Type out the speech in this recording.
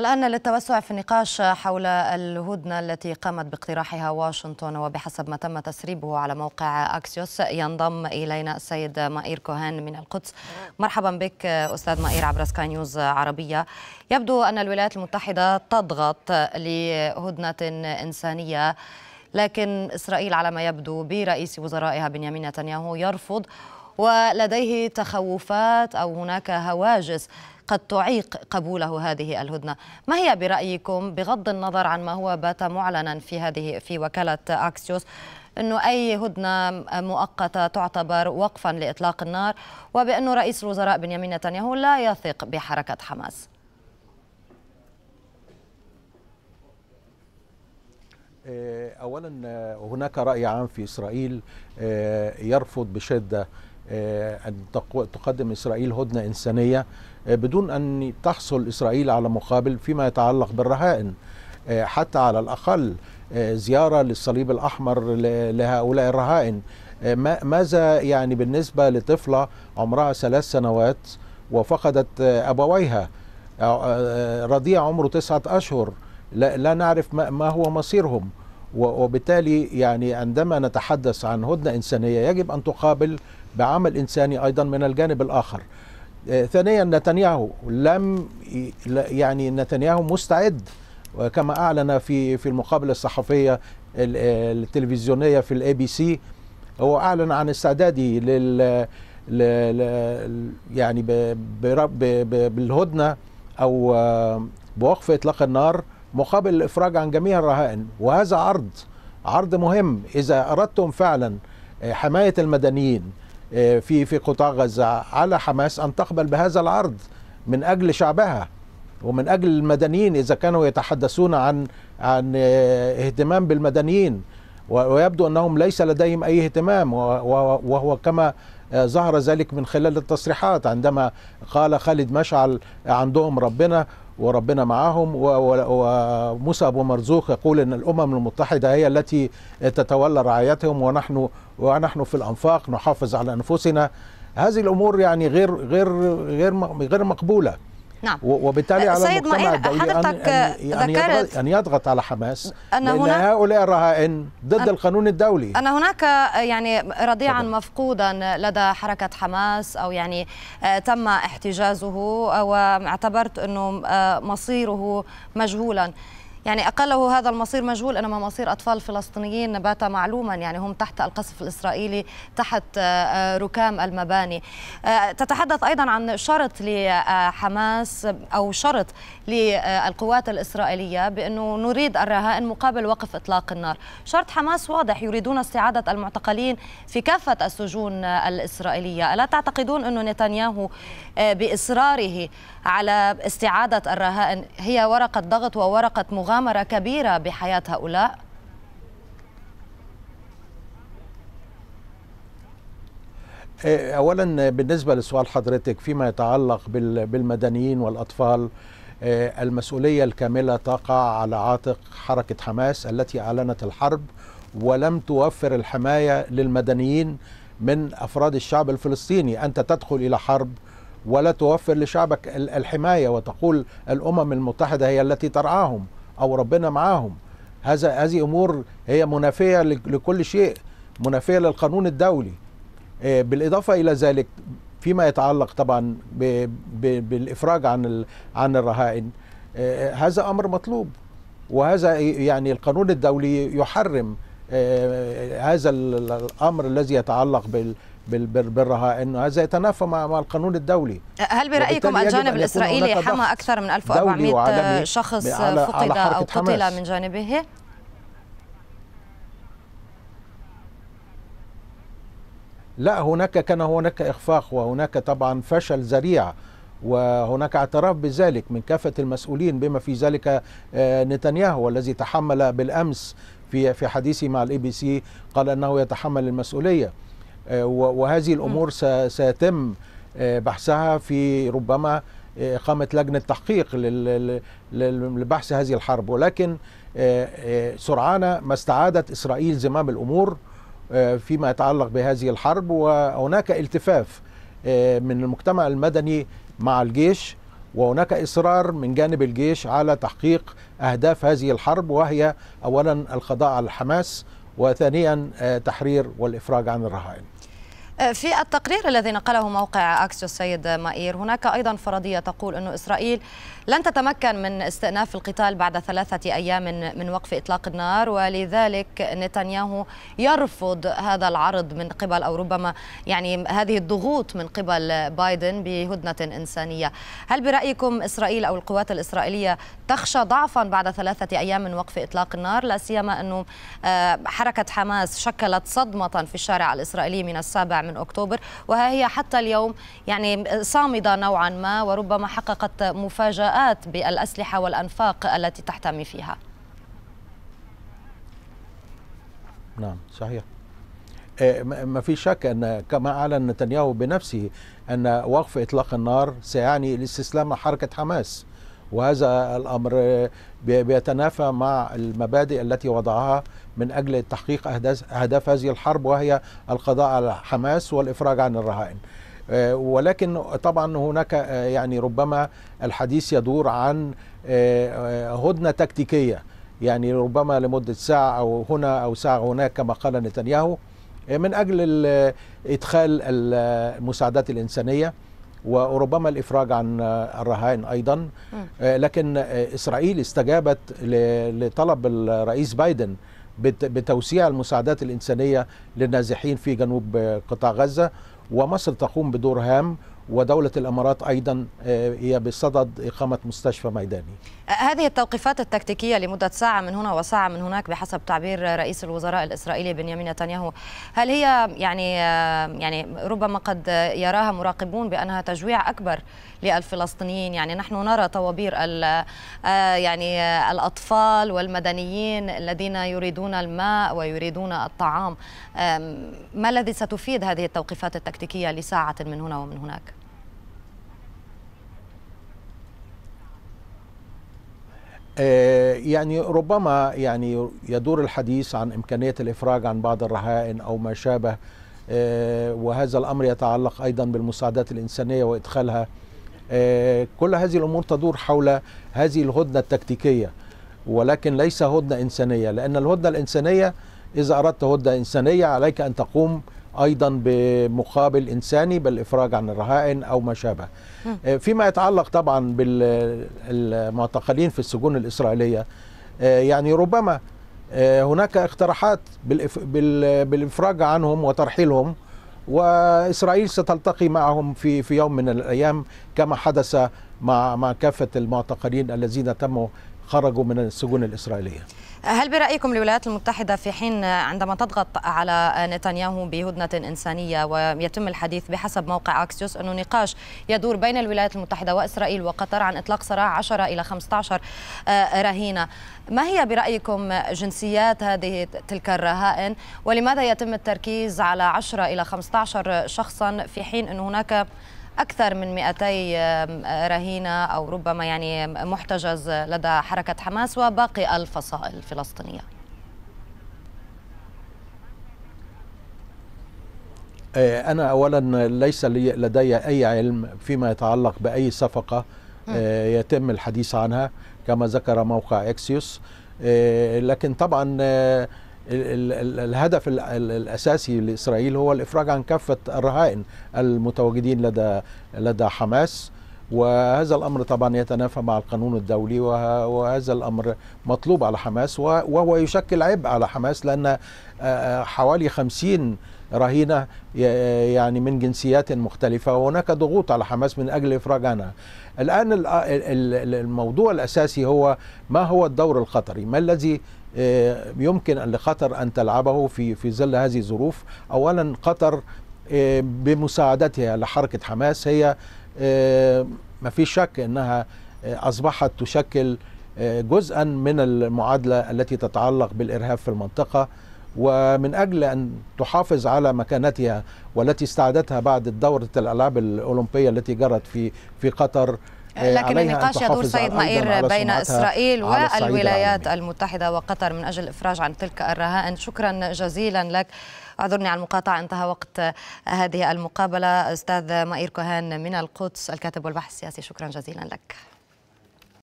الآن للتوسع في النقاش حول الهدنة التي قامت باقتراحها واشنطن وبحسب ما تم تسريبه على موقع أكسيوس ينضم إلينا السيد مائير كوهان من القدس مرحبا بك أستاذ مائير عبر سكاي نيوز عربية يبدو أن الولايات المتحدة تضغط لهدنة إنسانية لكن إسرائيل على ما يبدو برئيس وزرائها بنيامين نتنياهو يرفض ولديه تخوفات أو هناك هواجس قد تعيق قبوله هذه الهدنة ما هي برأيكم بغض النظر عن ما هو بات معلنا في هذه في وكالة أكسيوس أنه أي هدنة مؤقتة تعتبر وقفا لإطلاق النار وبأنه رئيس الوزراء بنيامين نتنياهو لا يثق بحركة حماس آه، اولا آه، هناك راي عام في اسرائيل آه، يرفض بشده آه، أن تقدم إسرائيل هدنة إنسانية آه، بدون أن تحصل إسرائيل على مقابل فيما يتعلق بالرهائن آه، حتى على الأقل زيارة للصليب الأحمر لهؤلاء الرهائن ماذا يعني بالنسبة لطفلة عمرها ثلاث سنوات وفقدت أبويها رضيع عمره تسعة أشهر لا نعرف ما هو مصيرهم وبالتالي يعني عندما نتحدث عن هدنة إنسانية يجب أن تقابل بعمل إنساني أيضا من الجانب الآخر آه، ثانيا نتنياهو لم يعني نتنياهو مستعد وكما اعلن في في المقابله الصحفيه التلفزيونيه في الاي بي سي هو اعلن عن استعداده لل يعني بالهدنه او آه، بوقف اطلاق النار مقابل الافراج عن جميع الرهائن وهذا عرض عرض مهم اذا اردتم فعلا آه، حمايه المدنيين آه، في في قطاع غزه على حماس ان تقبل بهذا العرض من اجل شعبها ومن اجل المدنيين اذا كانوا يتحدثون عن عن آه، اهتمام بالمدنيين ويبدو انهم ليس لديهم اي اهتمام وهو كما آه، ظهر ذلك من خلال التصريحات عندما قال خالد مشعل عندهم ربنا وربنا معاهم وموسى أبو مرزوق يقول أن الأمم المتحدة هي التي تتولى رعايتهم ونحن ونحن في الأنفاق نحافظ على أنفسنا هذه الأمور يعني غير غير غير غير مقبولة نعم وبالتالي على سيد المجتمع الدولي حضرتك أن, ذكرت أن يضغط على حماس أن لأن هنا هؤلاء الرهائن ضد أن القانون الدولي أن هناك يعني رضيعا طبعا. مفقودا لدى حركة حماس أو يعني آه، تم احتجازه واعتبرت أنه آه، مصيره مجهولا يعني أقله هذا المصير مجهول إنما مصير أطفال فلسطينيين بات معلوما يعني هم تحت القصف الإسرائيلي تحت آه، آه، ركام المباني آه، تتحدث أيضا عن شرط لحماس أو شرط للقوات الإسرائيلية بأنه نريد الرهائن مقابل وقف إطلاق النار شرط حماس واضح يريدون استعادة المعتقلين في كافة السجون الإسرائيلية ألا تعتقدون أن نتنياهو بإصراره على استعادة الرهائن هي ورقة ضغط وورقة مغامرة مغامرة كبيرة بحياة هؤلاء إيه، اولا بالنسبه لسؤال حضرتك فيما يتعلق بالمدنيين والاطفال إيه، المسؤوليه الكامله تقع على عاتق حركه حماس التي اعلنت الحرب ولم توفر الحمايه للمدنيين من افراد الشعب الفلسطيني انت تدخل الى حرب ولا توفر لشعبك الحمايه وتقول الامم المتحده هي التي ترعاهم او ربنا معاهم هذا هذه امور هي منافيه لكل شيء منافيه للقانون الدولي آه، بالاضافه الى ذلك فيما يتعلق طبعا بالافراج عن عن الرهائن آه، هذا امر مطلوب وهذا يعني القانون الدولي يحرم آه، هذا الامر الذي يتعلق بال بالرهائن هذا يتنافى مع, مع القانون الدولي هل برأيكم الجانب الإسرائيلي حمى أكثر من 1400 شخص فقد أو قتل من جانبه؟ لا هناك كان هناك إخفاق وهناك طبعا فشل ذريع وهناك اعتراف بذلك من كافة المسؤولين بما في ذلك آه، نتنياهو الذي تحمل بالأمس في في حديثه مع الاي بي سي قال أنه يتحمل المسؤولية آه، وهذه الامور سيتم آه، بحثها في ربما آه، إقامة لجنة تحقيق لبحث هذه الحرب ولكن سرعان ما استعادت إسرائيل زمام الأمور فيما يتعلق بهذه الحرب وهناك التفاف من المجتمع المدني مع الجيش وهناك إصرار من جانب الجيش على تحقيق أهداف هذه الحرب وهي أولا القضاء على حماس وثانيا تحرير والإفراج عن الرهائن في التقرير الذي نقله موقع أكسيو السيد مائير هناك أيضا فرضية تقول أن إسرائيل لن تتمكن من استئناف القتال بعد ثلاثة أيام من وقف إطلاق النار ولذلك نتنياهو يرفض هذا العرض من قبل أو ربما يعني هذه الضغوط من قبل بايدن بهدنة إنسانية هل برأيكم إسرائيل أو القوات الإسرائيلية تخشى ضعفا بعد ثلاثة أيام من وقف إطلاق النار لا سيما أنه آه، حركة حماس شكلت صدمة في الشارع الإسرائيلي من السابع من من أكتوبر وها هي حتى اليوم يعني صامدة نوعا ما وربما حققت مفاجآت بالأسلحة والأنفاق التي تحتمي فيها نعم صحيح إيه، ما في شك أن كما أعلن نتنياهو بنفسه أن وقف إطلاق النار سيعني الاستسلام لحركه حماس وهذا الامر بيتنافى مع المبادئ التي وضعها من اجل تحقيق اهداف هذه الحرب وهي القضاء على حماس والافراج عن الرهائن. آه، ولكن طبعا هناك آه، يعني ربما الحديث يدور عن آه، هدنه تكتيكيه يعني ربما لمده ساعه او هنا او ساعه هناك كما قال نتنياهو من اجل ادخال المساعدات الانسانيه وربما الافراج عن الرهائن ايضا آه، لكن اسرائيل استجابت لطلب الرئيس بايدن بتوسيع المساعدات الانسانيه للنازحين في جنوب قطاع غزه ومصر تقوم بدور هام ودولة الإمارات أيضا آه، هي بصدد إقامة مستشفى ميداني آه، هذه التوقيفات التكتيكية لمدة ساعة من هنا وساعة من هناك بحسب تعبير رئيس الوزراء الإسرائيلي بنيامين نتنياهو هل هي يعني آه، يعني ربما قد يراها مراقبون بأنها تجويع أكبر للفلسطينيين يعني نحن نرى طوابير يعني الأطفال والمدنيين الذين يريدون الماء ويريدون الطعام ما الذي ستفيد هذه التوقيفات التكتيكية لساعة من هنا ومن هناك؟ آه، يعني ربما يعني يدور الحديث عن إمكانية الإفراج عن بعض الرهائن أو ما شابه آه، وهذا الأمر يتعلق أيضا بالمساعدات الإنسانية وإدخالها آه، كل هذه الأمور تدور حول هذه الهدنة التكتيكية ولكن ليس هدنة إنسانية لأن الهدنة الإنسانية إذا أردت هدنة إنسانية عليك أن تقوم ايضا بمقابل انساني بالافراج عن الرهائن او ما شابه. آه، فيما يتعلق طبعا بالمعتقلين في السجون الاسرائيليه آه، يعني ربما آه، هناك اقتراحات بالافراج عنهم وترحيلهم واسرائيل ستلتقي معهم في في يوم من الايام كما حدث مع مع كافه المعتقلين الذين تموا خرجوا من السجون الإسرائيلية هل برأيكم الولايات المتحدة في حين عندما تضغط على نتنياهو بهدنة إنسانية ويتم الحديث بحسب موقع أكسيوس أنه نقاش يدور بين الولايات المتحدة وإسرائيل وقطر عن إطلاق صراع 10 إلى 15 آه، رهينة ما هي برأيكم جنسيات هذه تلك الرهائن ولماذا يتم التركيز على 10 إلى 15 شخصا في حين أن هناك أكثر من 200 رهينة أو ربما يعني محتجز لدى حركة حماس وباقي الفصائل الفلسطينية إيه، أنا أولا ليس لي لدي أي علم فيما يتعلق بأي صفقة إيه، يتم الحديث عنها كما ذكر موقع إكسيوس إيه، لكن طبعا آه، الهدف الاساسي لاسرائيل هو الافراج عن كافه الرهائن المتواجدين لدى لدى حماس وهذا الامر طبعا يتنافى مع القانون الدولي وهذا الامر مطلوب على حماس وهو يشكل عبء على حماس لان حوالي 50 رهينه يعني من جنسيات مختلفه وهناك ضغوط على حماس من اجل افراج عنها. الان الموضوع الاساسي هو ما هو الدور القطري؟ ما الذي يمكن لقطر ان تلعبه في في ظل هذه الظروف؟ اولا قطر بمساعدتها لحركه حماس هي آه، ما فيش شك انها آه، اصبحت تشكل آه، جزءا من المعادله التي تتعلق بالارهاب في المنطقه ومن اجل ان تحافظ على مكانتها والتي استعادتها بعد دوره الالعاب الاولمبيه التي جرت في في قطر آه، لكن النقاش يدور سيد مائير بين إسرائيل والولايات المتحدة وقطر من أجل الإفراج عن تلك الرهائن شكرا جزيلا لك أعذرني على المقاطعة انتهى وقت هذه المقابلة أستاذ مائير كوهان من القدس الكاتب والباحث السياسي شكرا جزيلا لك